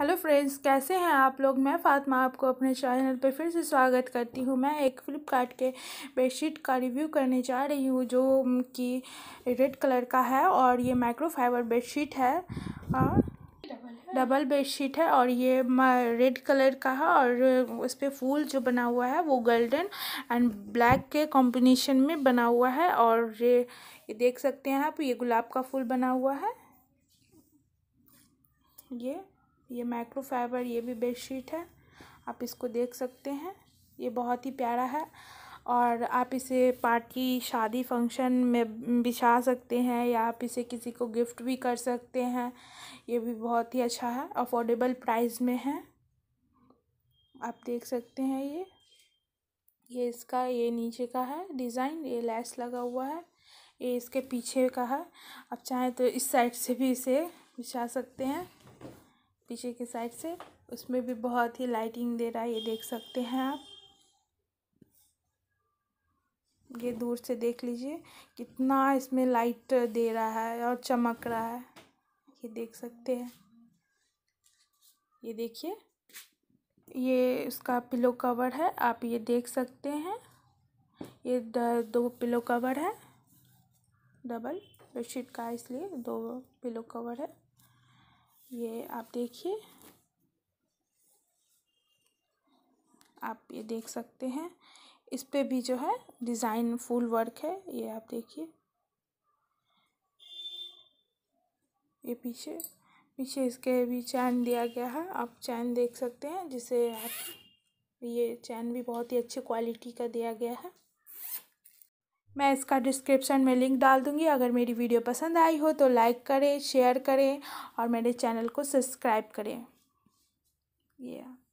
Hello friends कैसे हैं आप लोग मैं फातिमा आपको अपने चैनल पर फिर से स्वागत करती हूँ मैं एक फ़्लिपकार्ट के बेडशीट का रिव्यू करने जा रही हूँ जो कि रेड कलर का है और ये माइक्रोफाइबर बेडशीट है और डबल बेडशीट है और ये रेड कलर का है और उस पर फूल जो बना हुआ है वो गोल्डन एंड ब्लैक के कॉम्बिनेशन में बना हुआ है और ये देख सकते हैं आप ये गुलाब का फूल बना हुआ है ये ये माइक्रो फाइबर ये भी बेडशीट है आप इसको देख सकते हैं ये बहुत ही प्यारा है और आप इसे पार्टी शादी फंक्शन में बिछा सकते हैं या आप इसे किसी को गिफ्ट भी कर सकते हैं ये भी बहुत ही अच्छा है अफोर्डेबल प्राइस में है आप देख सकते हैं ये ये इसका ये नीचे का है डिज़ाइन ये लैस लगा हुआ है ये इसके पीछे का है आप चाहें तो इस साइड से भी इसे बिछा सकते हैं पीछे के साइड से उसमें भी बहुत ही लाइटिंग दे रहा है ये देख सकते हैं आप ये दूर से देख लीजिए कितना इसमें लाइट दे रहा है और चमक रहा है ये देख सकते हैं ये देखिए ये उसका पिलो कवर है आप ये देख सकते हैं ये दो पिलो कवर है डबल बेडशीट का इसलिए दो पिलो कवर है ये आप देखिए आप ये देख सकते हैं इस पर भी जो है डिज़ाइन फुल वर्क है ये आप देखिए ये पीछे पीछे इसके भी चैन दिया गया है आप चैन देख सकते हैं जिसे आप ये चैन भी बहुत ही अच्छी क्वालिटी का दिया गया है मैं इसका डिस्क्रिप्शन में लिंक डाल दूँगी अगर मेरी वीडियो पसंद आई हो तो लाइक करें शेयर करें और मेरे चैनल को सब्सक्राइब करें ये yeah.